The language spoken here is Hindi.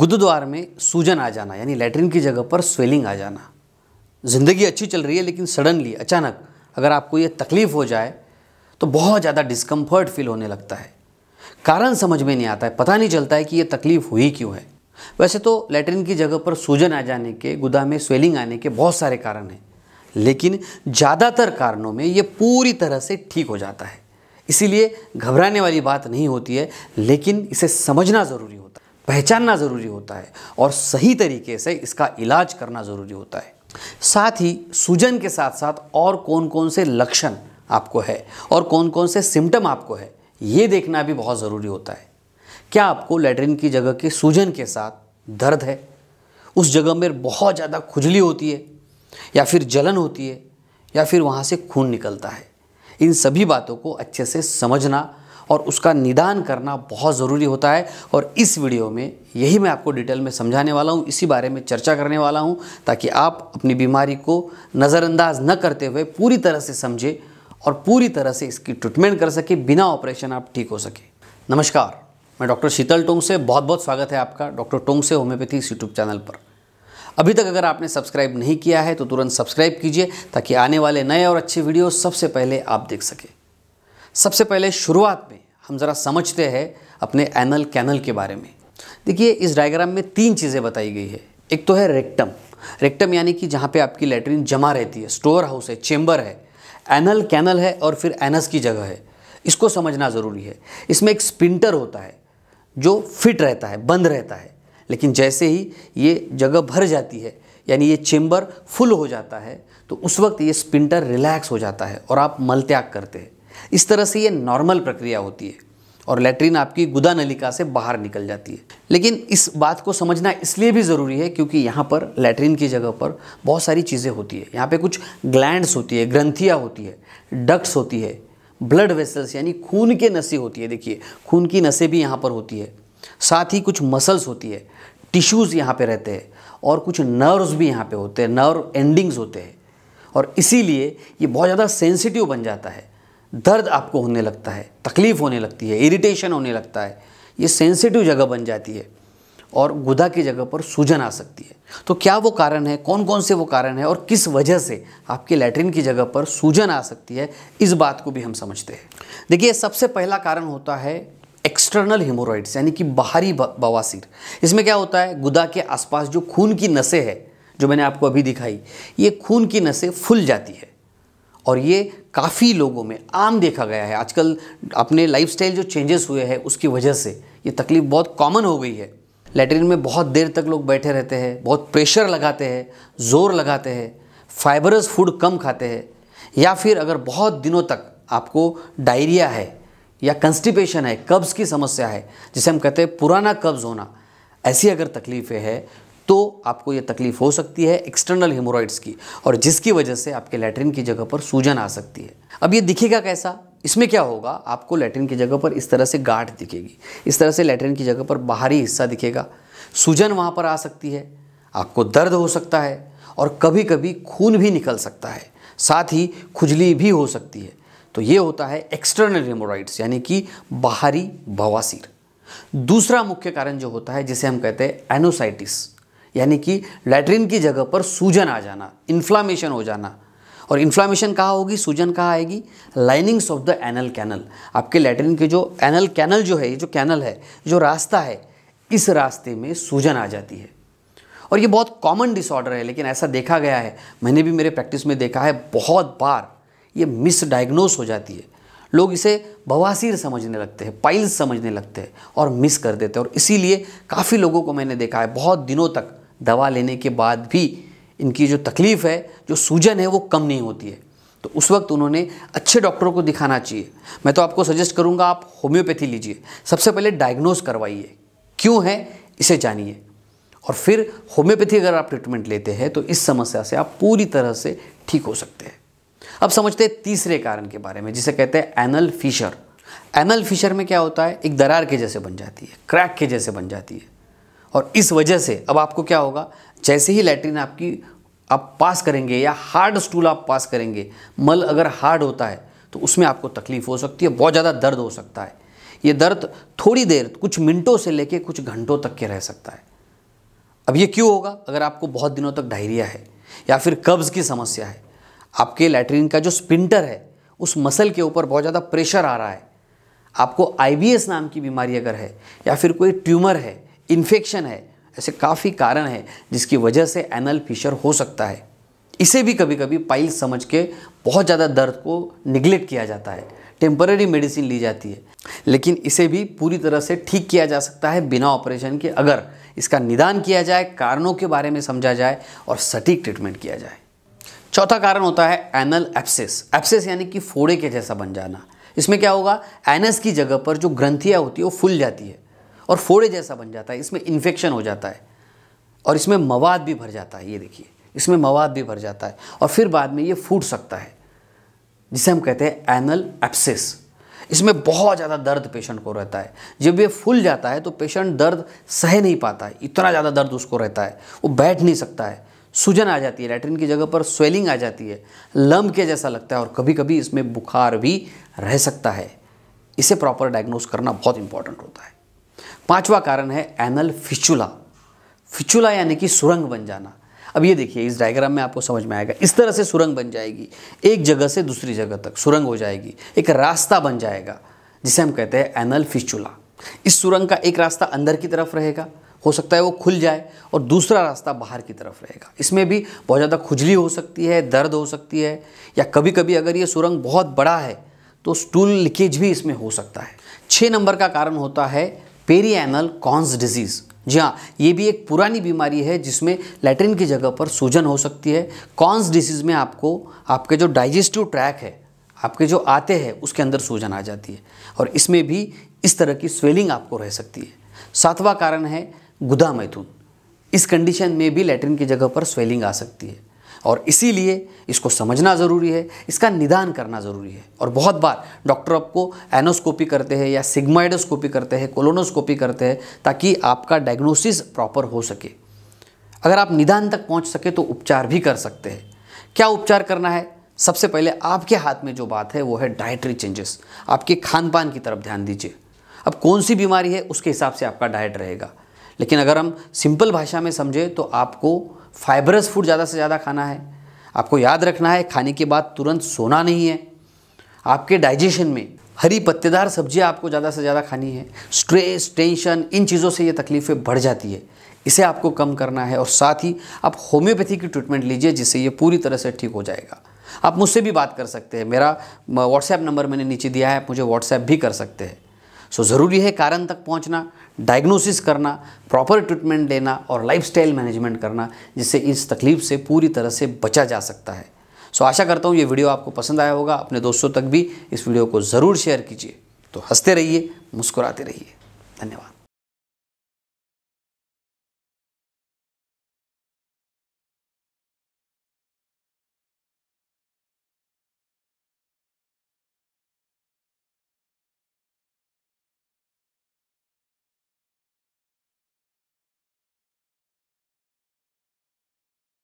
गुरुद्वार में सूजन आ जाना यानी लेटरिन की जगह पर स्वेलिंग आ जाना ज़िंदगी अच्छी चल रही है लेकिन सडनली अचानक अगर आपको ये तकलीफ़ हो जाए तो बहुत ज़्यादा डिस्कम्फर्ट फील होने लगता है कारण समझ में नहीं आता है पता नहीं चलता है कि ये तकलीफ़ हुई क्यों है वैसे तो लेटरिन की जगह पर सूजन आ जाने के गुदा में स्वेलिंग आने के बहुत सारे कारण हैं लेकिन ज़्यादातर कारणों में ये पूरी तरह से ठीक हो जाता है इसीलिए घबराने वाली बात नहीं होती है लेकिन इसे समझना ज़रूरी होता है पहचानना ज़रूरी होता है और सही तरीके से इसका इलाज करना ज़रूरी होता है साथ ही सूजन के साथ साथ और कौन कौन से लक्षण आपको है और कौन कौन से सिम्टम आपको है ये देखना भी बहुत ज़रूरी होता है क्या आपको लेटरिन की जगह के सूजन के साथ दर्द है उस जगह में बहुत ज़्यादा खुजली होती है या फिर जलन होती है या फिर वहाँ से खून निकलता है इन सभी बातों को अच्छे से समझना और उसका निदान करना बहुत ज़रूरी होता है और इस वीडियो में यही मैं आपको डिटेल में समझाने वाला हूँ इसी बारे में चर्चा करने वाला हूँ ताकि आप अपनी बीमारी को नज़रअंदाज न करते हुए पूरी तरह से समझें और पूरी तरह से इसकी ट्रीटमेंट कर सके बिना ऑपरेशन आप ठीक हो सके नमस्कार मैं डॉक्टर शीतल टोंग से बहुत बहुत स्वागत है आपका डॉक्टर टोंग से होम्योपैथी यूट्यूब चैनल पर अभी तक अगर आपने सब्सक्राइब नहीं किया है तो तुरंत सब्सक्राइब कीजिए ताकि आने वाले नए और अच्छे वीडियो सबसे पहले आप देख सकें सबसे पहले शुरुआत में हम ज़रा समझते हैं अपने एनल कैनल के बारे में देखिए इस डायग्राम में तीन चीज़ें बताई गई है एक तो है रेक्टम रेक्टम यानी कि जहाँ पे आपकी लेटरिन जमा रहती है स्टोर हाउस है चेम्बर है एनल कैनल है और फिर एनस की जगह है इसको समझना ज़रूरी है इसमें एक स्पिंटर होता है जो फिट रहता है बंद रहता है लेकिन जैसे ही ये जगह भर जाती है यानी ये चेम्बर फुल हो जाता है तो उस वक्त ये स्पिंटर रिलैक्स हो जाता है और आप मलत्याग करते हैं इस तरह से ये नॉर्मल प्रक्रिया होती है और लेटरिन आपकी गुदा नलिका से बाहर निकल जाती है लेकिन इस बात को समझना इसलिए भी ज़रूरी है क्योंकि यहाँ पर लेटरिन की जगह पर बहुत सारी चीज़ें होती है यहाँ पे कुछ ग्लैंड्स होती है ग्रंथियाँ होती है डक्ट्स होती है ब्लड वेसल्स यानी खून के नसें होती है देखिए खून की नसें भी यहाँ पर होती है साथ ही कुछ मसल्स होती है टिश्यूज़ यहाँ पर रहते हैं और कुछ नर्व्स भी यहाँ पर होते हैं नर्व एंडिंग्स होते हैं और इसीलिए ये बहुत ज़्यादा सेंसिटिव बन जाता है दर्द आपको होने लगता है तकलीफ़ होने लगती है इरिटेशन होने लगता है ये सेंसिटिव जगह बन जाती है और गुदा की जगह पर सूजन आ सकती है तो क्या वो कारण है कौन कौन से वो कारण है और किस वजह से आपके लेटरिन की जगह पर सूजन आ सकती है इस बात को भी हम समझते हैं देखिए सबसे पहला कारण होता है एक्सटर्नल हिमोरॉइड्स यानी कि बाहरी बवासीर इसमें क्या होता है गुदा के आसपास जो खून की नसें है जो मैंने आपको अभी दिखाई ये खून की नसें फुल जाती है और ये काफ़ी लोगों में आम देखा गया है आजकल अपने लाइफ जो चेंजेस हुए हैं उसकी वजह से ये तकलीफ बहुत कॉमन हो गई है लेटरिन में बहुत देर तक लोग बैठे रहते हैं बहुत प्रेशर लगाते हैं ज़ोर लगाते हैं फाइबरस फूड कम खाते हैं या फिर अगर बहुत दिनों तक आपको डायरिया है या कंस्टिपेशन है कब्ज़ की समस्या है जिसे हम कहते हैं पुराना कब्ज़ होना ऐसी अगर तकलीफ़ें हैं तो आपको ये तकलीफ़ हो सकती है एक्सटर्नल हेमोराइड्स की और जिसकी वजह से आपके लेटरिन की जगह पर सूजन आ सकती है अब ये दिखेगा कैसा इसमें क्या होगा आपको लेटरिन की जगह पर इस तरह से गाठ दिखेगी इस तरह से लेटरिन की जगह पर बाहरी हिस्सा दिखेगा सूजन वहाँ पर आ सकती है आपको दर्द हो सकता है और कभी कभी खून भी निकल सकता है साथ ही खुजली भी हो सकती है तो ये होता है एक्सटर्नल हेमोराइड्स यानी कि बाहरी बवासीर दूसरा मुख्य कारण जो होता है जिसे हम कहते हैं एनोसाइटिस यानी कि लेटरिन की जगह पर सूजन आ जाना इन्फ्लामेशन हो जाना और इन्फ्लामेशन कहाँ होगी सूजन कहाँ आएगी linings of the anal canal आपके लेटरिन के जो एनल कैनल जो है ये जो कैनल है जो रास्ता है इस रास्ते में सूजन आ जाती है और ये बहुत कॉमन डिसऑर्डर है लेकिन ऐसा देखा गया है मैंने भी मेरे प्रैक्टिस में देखा है बहुत बार ये मिसडाइग्नोस हो जाती है लोग इसे बवासीर समझने लगते हैं पाइल्स समझने लगते हैं और मिस कर देते हैं और इसीलिए काफ़ी लोगों को मैंने देखा है बहुत दिनों तक दवा लेने के बाद भी इनकी जो तकलीफ़ है जो सूजन है वो कम नहीं होती है तो उस वक्त उन्होंने अच्छे डॉक्टरों को दिखाना चाहिए मैं तो आपको सजेस्ट करूँगा आप होम्योपैथी लीजिए सबसे पहले डायग्नोज करवाइए क्यों है इसे जानिए और फिर होम्योपैथी अगर आप ट्रीटमेंट लेते हैं तो इस समस्या से आप पूरी तरह से ठीक हो सकते हैं अब समझते हैं तीसरे कारण के बारे में जिसे कहते हैं एनल फिशर एनल फिशर में क्या होता है एक दरार के जैसे बन जाती है क्रैक के जैसे बन जाती है और इस वजह से अब आपको क्या होगा जैसे ही लैट्रिन आपकी आप पास करेंगे या हार्ड स्टूल आप पास करेंगे मल अगर हार्ड होता है तो उसमें आपको तकलीफ हो सकती है बहुत ज़्यादा दर्द हो सकता है ये दर्द थोड़ी देर कुछ मिनटों से लेके कुछ घंटों तक के रह सकता है अब ये क्यों होगा अगर आपको बहुत दिनों तक डायरिया है या फिर कब्ज़ की समस्या है आपके लैट्रिन का जो स्पिंटर है उस मसल के ऊपर बहुत ज़्यादा प्रेशर आ रहा है आपको आई नाम की बीमारी अगर है या फिर कोई ट्यूमर है इन्फेक्शन है ऐसे काफ़ी कारण है जिसकी वजह से एनल फिशर हो सकता है इसे भी कभी कभी पाइल समझ के बहुत ज़्यादा दर्द को निग्लेक्ट किया जाता है टेम्पररी मेडिसिन ली जाती है लेकिन इसे भी पूरी तरह से ठीक किया जा सकता है बिना ऑपरेशन के अगर इसका निदान किया जाए कारणों के बारे में समझा जाए और सटीक ट्रीटमेंट किया जाए चौथा कारण होता है एनल एप्सिस एप्सिस यानी कि फोड़े के जैसा बन जाना इसमें क्या होगा एनस की जगह पर जो ग्रंथियाँ होती है वो फूल जाती है और फोड़े जैसा बन जाता है इसमें इन्फेक्शन हो जाता है और इसमें मवाद भी भर जाता है ये देखिए इसमें मवाद भी भर जाता है और फिर बाद में ये फूट सकता है जिसे हम कहते हैं एनल एप्सिस इसमें बहुत ज़्यादा दर्द पेशेंट को रहता है जब ये फूल जाता है तो पेशेंट दर्द सह नहीं पाता है इतना ज़्यादा दर्द उसको रहता है वो बैठ नहीं सकता है सूजन आ जाती है लेटरिन की जगह पर स्वेलिंग आ जाती है लम के जैसा लगता है और कभी कभी इसमें बुखार भी रह सकता है इसे प्रॉपर डायग्नोस करना बहुत इंपॉर्टेंट होता है पांचवा कारण है एनल फिचुला फिचुला यानी कि सुरंग बन जाना अब ये देखिए इस डायग्राम में आपको समझ में आएगा इस तरह से सुरंग बन जाएगी एक जगह से दूसरी जगह तक सुरंग हो जाएगी एक रास्ता बन जाएगा जिसे हम कहते हैं एनल फिचुला इस सुरंग का एक रास्ता अंदर की तरफ रहेगा हो सकता है वो खुल जाए और दूसरा रास्ता बाहर की तरफ रहेगा इसमें भी बहुत ज़्यादा खुजली हो सकती है दर्द हो सकती है या कभी कभी अगर ये सुरंग बहुत बड़ा है तो स्टूल लीकेज भी इसमें हो सकता है छः नंबर का कारण होता है पेरी एनल कॉन्स डिजीज़ जी हाँ ये भी एक पुरानी बीमारी है जिसमें लेटरिन की जगह पर सूजन हो सकती है कॉन्स डिजीज़ में आपको आपके जो डाइजेस्टिव ट्रैक है आपके जो आते हैं उसके अंदर सूजन आ जाती है और इसमें भी इस तरह की स्वेलिंग आपको रह सकती है सातवां कारण है गुदा मैथुन इस कंडीशन में भी लेटरिन की जगह पर स्वेलिंग आ सकती है और इसीलिए इसको समझना ज़रूरी है इसका निदान करना ज़रूरी है और बहुत बार डॉक्टर आपको एनोस्कोपी करते हैं या सिग्माइडोस्कोपी करते हैं कोलोनोस्कोपी करते हैं ताकि आपका डायग्नोसिस प्रॉपर हो सके अगर आप निदान तक पहुंच सके तो उपचार भी कर सकते हैं क्या उपचार करना है सबसे पहले आपके हाथ में जो बात है वो है डाइटरी चेंजेस आपके खान पान की तरफ ध्यान दीजिए अब कौन सी बीमारी है उसके हिसाब से आपका डाइट रहेगा लेकिन अगर हम सिंपल भाषा में समझें तो आपको फाइबरस फूड ज़्यादा से ज़्यादा खाना है आपको याद रखना है खाने के बाद तुरंत सोना नहीं है आपके डाइजेशन में हरी पत्तेदार सब्ज़ियाँ आपको ज़्यादा से ज़्यादा खानी है स्ट्रेस टेंशन इन चीज़ों से ये तकलीफ़ें बढ़ जाती है इसे आपको कम करना है और साथ ही आप होम्योपैथी की ट्रीटमेंट लीजिए जिससे ये पूरी तरह से ठीक हो जाएगा आप मुझसे भी बात कर सकते हैं मेरा व्हाट्सएप नंबर मैंने नीचे दिया है आप मुझे व्हाट्सएप भी कर सकते हैं सो ज़रूरी है कारण तक पहुंचना डायग्नोसिस करना प्रॉपर ट्रीटमेंट लेना और लाइफस्टाइल मैनेजमेंट करना जिससे इस तकलीफ़ से पूरी तरह से बचा जा सकता है सो आशा करता हूँ ये वीडियो आपको पसंद आया होगा अपने दोस्तों तक भी इस वीडियो को ज़रूर शेयर कीजिए तो हंसते रहिए मुस्कुराते रहिए धन्यवाद